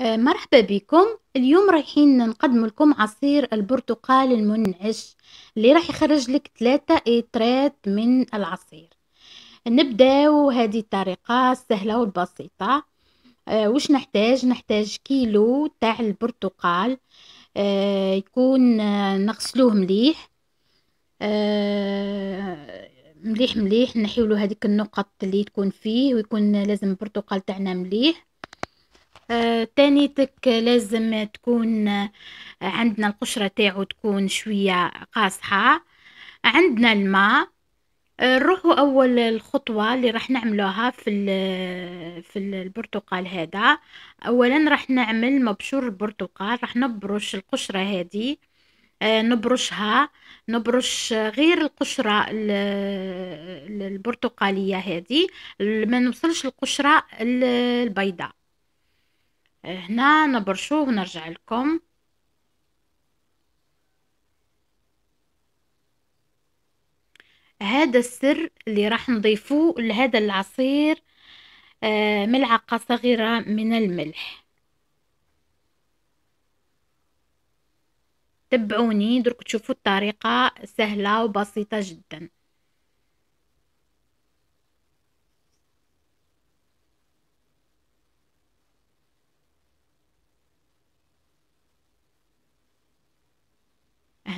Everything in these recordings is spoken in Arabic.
آه، مرحبا بكم اليوم رايحين نقدم لكم عصير البرتقال المنعش اللي راح يخرج لك ثلاثة اترات من العصير نبداو هذه الطريقة السهلة والبسيطة آه، وش نحتاج نحتاج كيلو تاع البرتقال آه، يكون نغسلوه مليح مليح مليح نحيولو هذيك النقط اللي تكون فيه ويكون لازم البرتقال تاعنا مليح آه، تانيتك لازم تكون آه، عندنا القشرة تاعو تكون شوية قاصحة عندنا الماء آه، نروحوا اول الخطوه اللي راح نعملوها في في البرتقال هذا اولا راح نعمل مبشور البرتقال راح نبرش القشره هذه نبرشها نبرش غير القشرة البرتقالية هذه ما نوصلش القشرة البيضاء هنا نبرشو ونرجع لكم هذا السر اللي راح نضيفوه لهذا العصير آه، ملعقة صغيرة من الملح تبعوني درك تشوفوا الطريقة سهلة وبسيطة جداً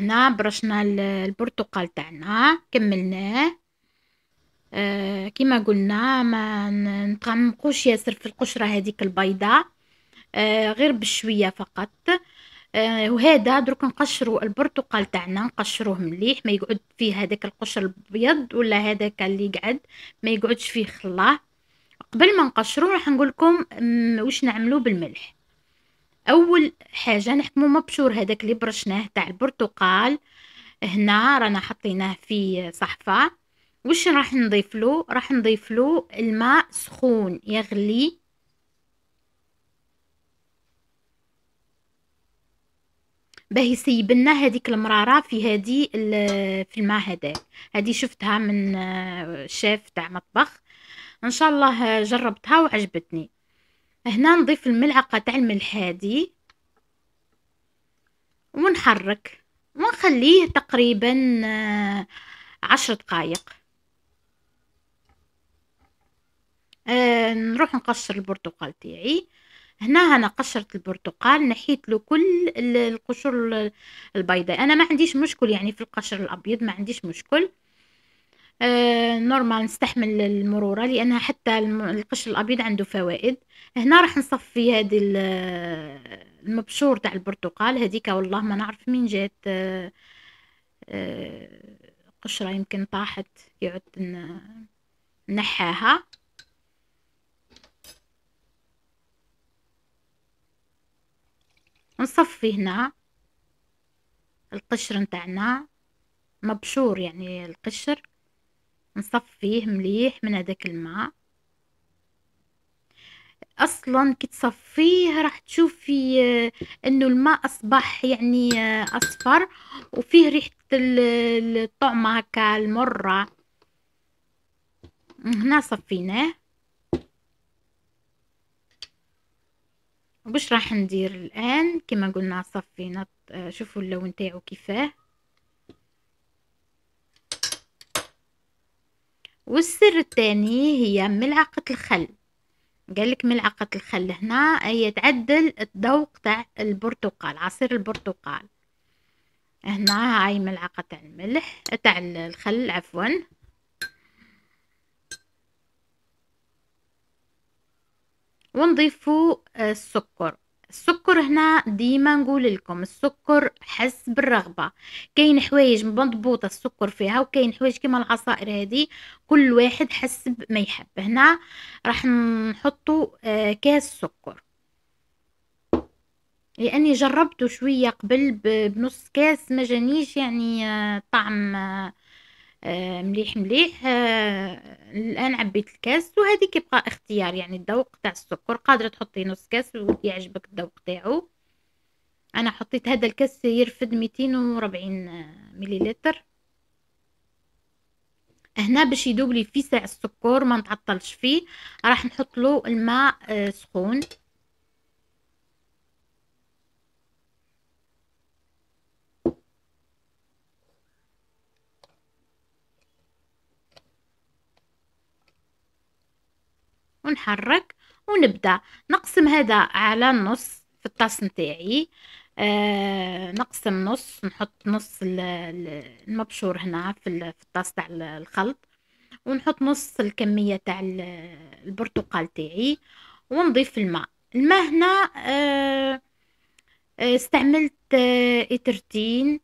هنا برشنا البرتقال تاعنا كملناه آه كما قلنا ما نتعمقوش ياسر في القشرة هذيك البيضاء آه غير بشوية فقط آه وهذا درك نقشروا البرتقال تاعنا نقشروه مليح ما يقعد فيه هذاك القشر الابيض ولا هذاك اللي يقعد ما يقعدش فيه خلاه قبل ما نقشروه راح نقول لكم واش نعملو بالملح اول حاجه نحكمو مبشور هذاك اللي برشناه تاع البرتقال هنا رانا حطيناه في صحفه وش راح نضيفلو راح نضيفلو الماء سخون يغلي باه يسيب لنا هذيك المراره في هذه في الماء هذاك هذه شفتها من آه، شاف تاع مطبخ ان شاء الله جربتها وعجبتني هنا نضيف الملعقة تاع الملح هادي ونحرك ونخليه تقريبا آه، عشر دقائق آه، نروح نقشر البرتقال تاعي هنا انا قشرت البرتقال نحيت له كل القشور البيضاء انا ما عنديش مشكل يعني في القشر الابيض ما عنديش مشكل آه، نورمال نستحمل المرورة لأنها حتى القشر الأبيض عنده فوائد هنا راح نصفي هذه المبشور تاع البرتقال هذيك والله ما نعرف من جات آه، آه، قشرة يمكن طاحت يعود نحاها نصفي هنا القشر نتاعنا مبشور يعني القشر نصفيه مليح من هذاك الماء اصلا كي تصفيه راح تشوفي آه، انه الماء اصبح يعني آه، اصفر وفيه ريحه الطعمه هكا المره هنا صفيناه وباش راح ندير الان كما قلنا صفينا آه، شوفوا اللون تاعو كيفاه والسر الثاني هي ملعقة الخل قالك ملعقة الخل هنا هي تعدل الذوق تاع البرتقال عصير البرتقال هنا هاي ملعقة تاع الملح تاع الخل عفوا ونضيفو السكر السكر هنا ديما نقول لكم السكر حس بالرغبه كاين حوايج مضبوطه السكر فيها وكاين حوايج كيما العصائر هذه كل واحد حس ما يحب هنا راح نحطوا آه، كاس سكر لاني جربته شويه قبل بنص كاس ما جانيش يعني آه، طعم آه، آه، مليح مليح آه، الان عبيت الكاس وهذه كيبقى اختيار يعني الذوق تاع السكر قادره تحطي نص كاس ويعجبك الذوق تاعو انا حطيت هذا الكاس يرفد 240 مليلتر هنا باش يدوب لي في ساع السكر ما نتعطلش فيه راح نحط له الماء آه، سخون ونحرك ونبدا نقسم هذا على النص في الطاس نتاعي آه نقسم نص نحط نص المبشور هنا في الطاس تاع الخلط ونحط نص الكميه تاع البرتقال تاعي ونضيف الماء الماء هنا آه، آه، استعملت آه، اترتين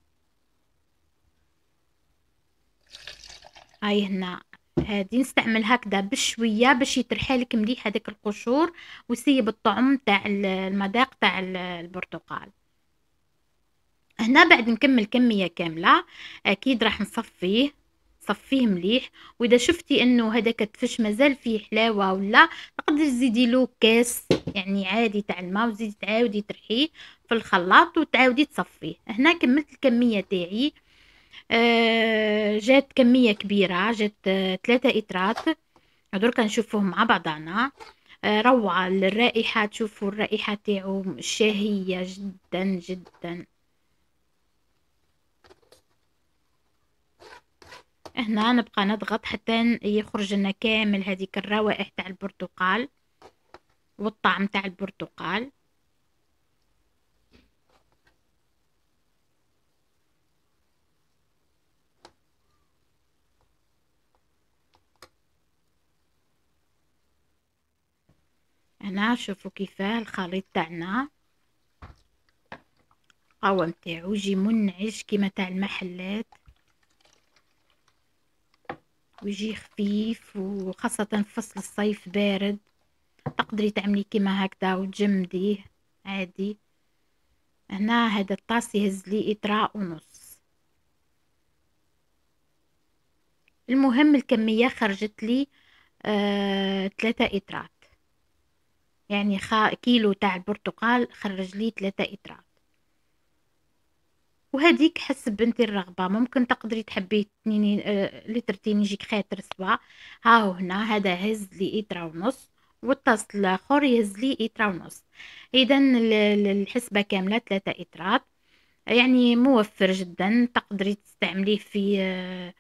هاي هنا هذه نستعمل هكذا بشويه باش يترحى لك مليح هذاك القشور ويسيب الطعم تاع المذاق تاع البرتقال هنا بعد نكمل كميه كامله اكيد راح نصفيه صفيه مليح واذا شفتي انه هذاك التفش مازال فيه حلاوه ولا تقدري تزيدي له كاس يعني عادي تاع الماء وتزيدي تعاودي ترحيه في الخلاط وتعاودي تصفيه هنا كملت الكميه تاعي آه، جات كمية كبيرة جات ثلاثة آه، إترات هدول نشوفوهم مع بعضانا آه، روعة الرائحة تشوفوا الرائحة تاعو شهية جدا جدا هنا نبقى نضغط حتى يخرج لنا كامل هذيك الروائح تاع البرتقال والطعم تاع البرتقال هنا شوفوا كيفاه الخليط تاعنا القوام تاعو يجي منعش كيما تاع المحلات ويجي خفيف وخاصة في فصل الصيف بارد تقدري تعملي كيما هكذا وتجمديه عادي هنا هذا الطاس يهز لي اطراء ونص المهم الكمية خرجت لي آه ثلاثة إطرات يعني خا كيلو تاع البرتقال خرج لي ثلاثة إطرات وهذيك حسب انت الرغبة ممكن تقدري تحبي تنيني آه لترتين يجيك خاطر سوا هاو هنا هذا هز لي إطرة ونص والطاس الاخر يهز لي اطره ونص اذا الحسبه كامله ثلاثة اطرات يعني موفر جدا تقدري تستعمليه في آه،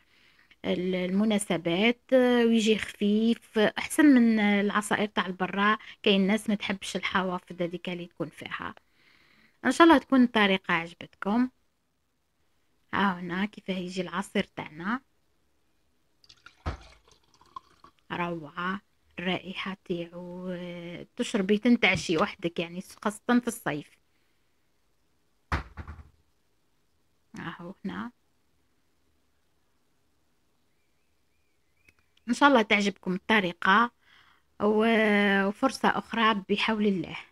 المناسبات آه، ويجي خفيف احسن من العصائر تاع البرا كاين ناس ما تحبش الحوافظ هذيك اللي تكون فيها ان شاء الله تكون الطريقه عجبتكم ها هنا كيف يجي العصير تاعنا روعه الرائحه تاعو آه، تشربي تنتعشي وحدك يعني خاصه في الصيف اهو هنا ان شاء الله تعجبكم الطريقه وفرصه اخرى بحول الله